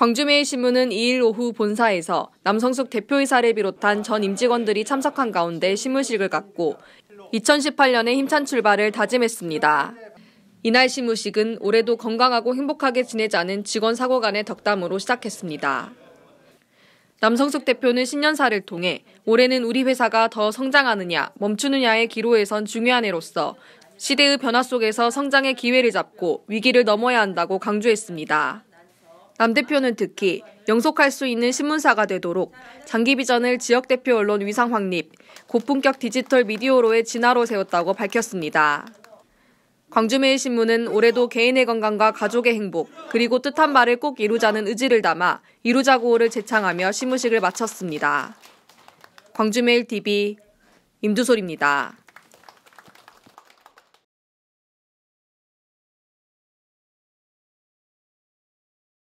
광주매일신문은 2일 오후 본사에서 남성숙 대표이사를 비롯한 전 임직원들이 참석한 가운데 신문식을 갖고 2 0 1 8년에 힘찬 출발을 다짐했습니다. 이날 신무식은 올해도 건강하고 행복하게 지내자는 직원 사고 간의 덕담으로 시작했습니다. 남성숙 대표는 신년사를 통해 올해는 우리 회사가 더 성장하느냐 멈추느냐의 기로에선 중요한 해로서 시대의 변화 속에서 성장의 기회를 잡고 위기를 넘어야 한다고 강조했습니다. 남 대표는 특히 영속할 수 있는 신문사가 되도록 장기 비전을 지역 대표 언론 위상 확립, 고품격 디지털 미디어로의 진화로 세웠다고 밝혔습니다. 광주매일신문은 올해도 개인의 건강과 가족의 행복, 그리고 뜻한 바를 꼭 이루자는 의지를 담아 이루자고를 제창하며 시무식을 마쳤습니다. 광주매일TV 임두솔입니다.